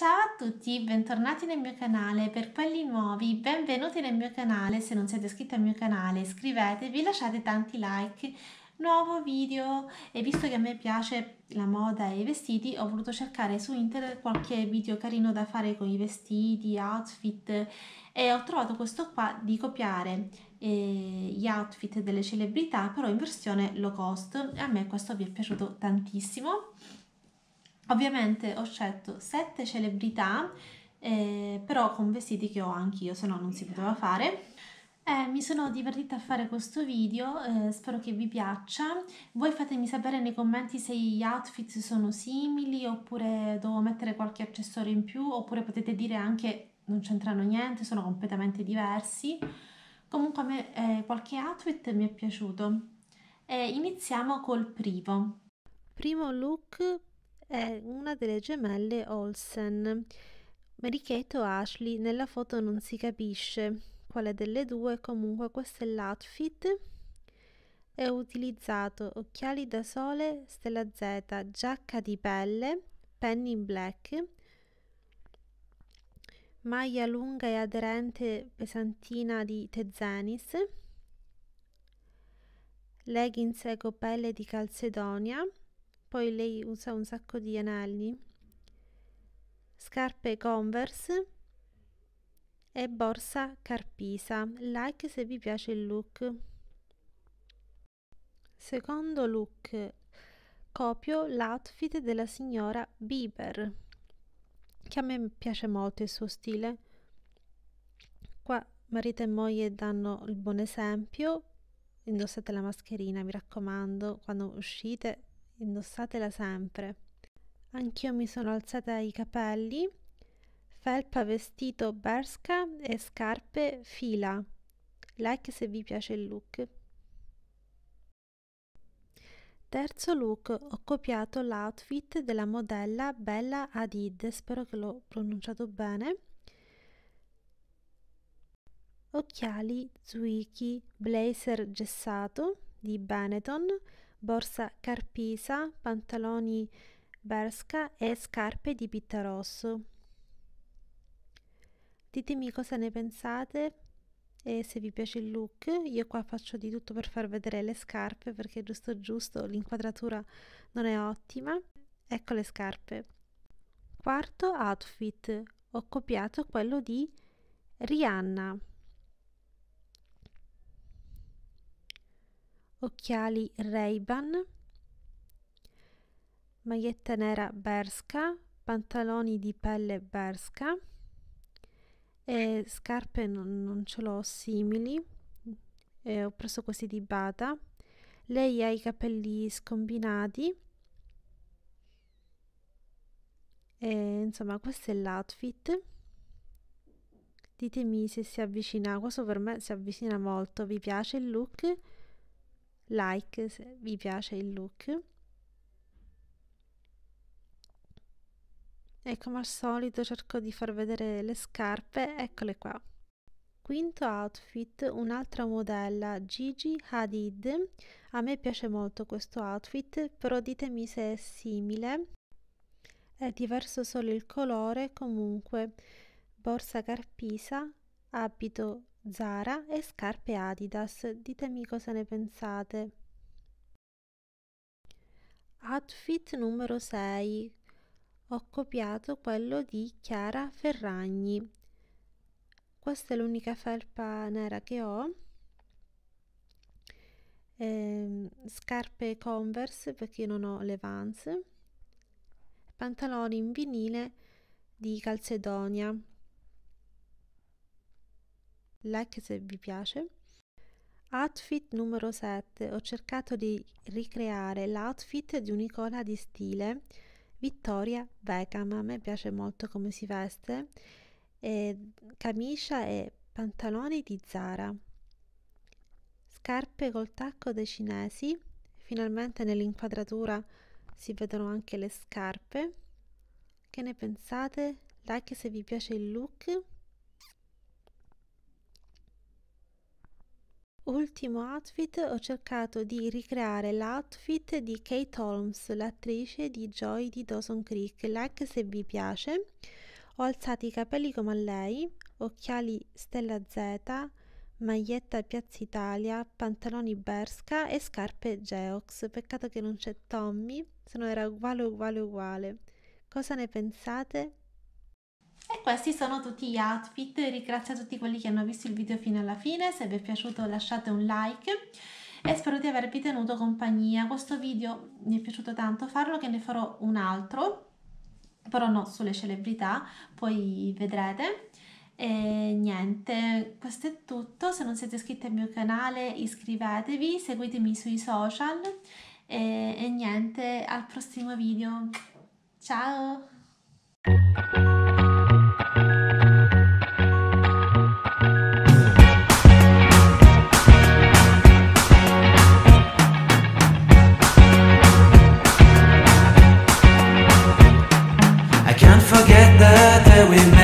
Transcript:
Ciao a tutti, bentornati nel mio canale, per quelli nuovi benvenuti nel mio canale, se non siete iscritti al mio canale iscrivetevi, lasciate tanti like, nuovo video e visto che a me piace la moda e i vestiti ho voluto cercare su internet qualche video carino da fare con i vestiti, outfit e ho trovato questo qua di copiare eh, gli outfit delle celebrità però in versione low cost, a me questo vi è piaciuto tantissimo Ovviamente ho scelto sette celebrità, eh, però con vestiti che ho anch'io, se no non si poteva fare. Eh, mi sono divertita a fare questo video, eh, spero che vi piaccia. Voi fatemi sapere nei commenti se gli outfit sono simili oppure devo mettere qualche accessorio in più oppure potete dire anche non c'entrano niente, sono completamente diversi. Comunque a me eh, qualche outfit mi è piaciuto. Eh, iniziamo col primo. Primo look è una delle gemelle Olsen. Maricheto Ashley nella foto non si capisce quale delle due, comunque questo è l'outfit. E ho utilizzato occhiali da sole, stella Z, giacca di pelle, penny black, maglia lunga e aderente pesantina di Tezenis, leggings e copelle di Calcedonia, poi lei usa un sacco di anelli, scarpe Converse e borsa Carpisa. Like se vi piace il look. Secondo look, copio l'outfit della signora Bieber, che a me piace molto il suo stile. Qua marito e moglie danno il buon esempio. Indossate la mascherina, mi raccomando, quando uscite indossatela sempre. Anch'io mi sono alzata i capelli, felpa, vestito, Berska e scarpe fila. Like se vi piace il look. Terzo look, ho copiato l'outfit della modella Bella Hadid, spero che l'ho pronunciato bene. Occhiali Zuiki, blazer gessato di Benetton, borsa carpisa, pantaloni Berska e scarpe di pitta rosso. Ditemi cosa ne pensate e se vi piace il look. Io qua faccio di tutto per far vedere le scarpe perché giusto giusto l'inquadratura non è ottima. Ecco le scarpe. Quarto outfit. Ho copiato quello di Rihanna. occhiali Ray-Ban, maglietta nera Berska, pantaloni di pelle Berska e scarpe non, non ce l'ho simili, e ho preso questi di Bada. Lei ha i capelli scombinati. E, insomma, questo è l'outfit. Ditemi se si avvicina, questo per me si avvicina molto, vi piace il look? like se vi piace il look. E come al solito cerco di far vedere le scarpe, eccole qua. Quinto outfit, un'altra modella, Gigi Hadid. A me piace molto questo outfit, però ditemi se è simile. È diverso solo il colore, comunque borsa carpisa, abito Zara e scarpe Adidas, ditemi cosa ne pensate. Outfit numero 6. Ho copiato quello di Chiara Ferragni. Questa è l'unica felpa nera che ho. Eh, scarpe Converse perché non ho le Vans. Pantaloni in vinile di Calcedonia like se vi piace. Outfit numero 7. Ho cercato di ricreare l'outfit di un'icona di stile Vittoria Beckham. A me piace molto come si veste. E camicia e pantaloni di Zara. Scarpe col tacco dei cinesi. Finalmente nell'inquadratura si vedono anche le scarpe. Che ne pensate? Like se vi piace il look. ultimo outfit ho cercato di ricreare l'outfit di Kate Holmes, l'attrice di Joy di Dawson Creek. Like se vi piace. Ho alzato i capelli come a lei, occhiali stella Z, maglietta Piazza Italia, pantaloni Berska e scarpe Geox. Peccato che non c'è Tommy, se no era uguale uguale uguale. Cosa ne pensate? E questi sono tutti gli outfit, ringrazio tutti quelli che hanno visto il video fino alla fine, se vi è piaciuto lasciate un like e spero di avervi tenuto compagnia. Questo video mi è piaciuto tanto farlo che ne farò un altro, però no sulle celebrità, poi vedrete. E niente, questo è tutto, se non siete iscritti al mio canale iscrivetevi, seguitemi sui social e, e niente, al prossimo video, ciao! where we